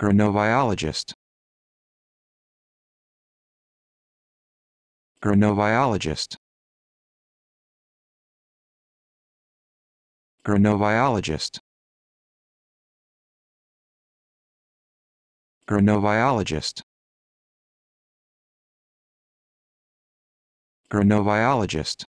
Chronobiologist Chronobiologist Chronobiologist Chronobiologist Chronobiologist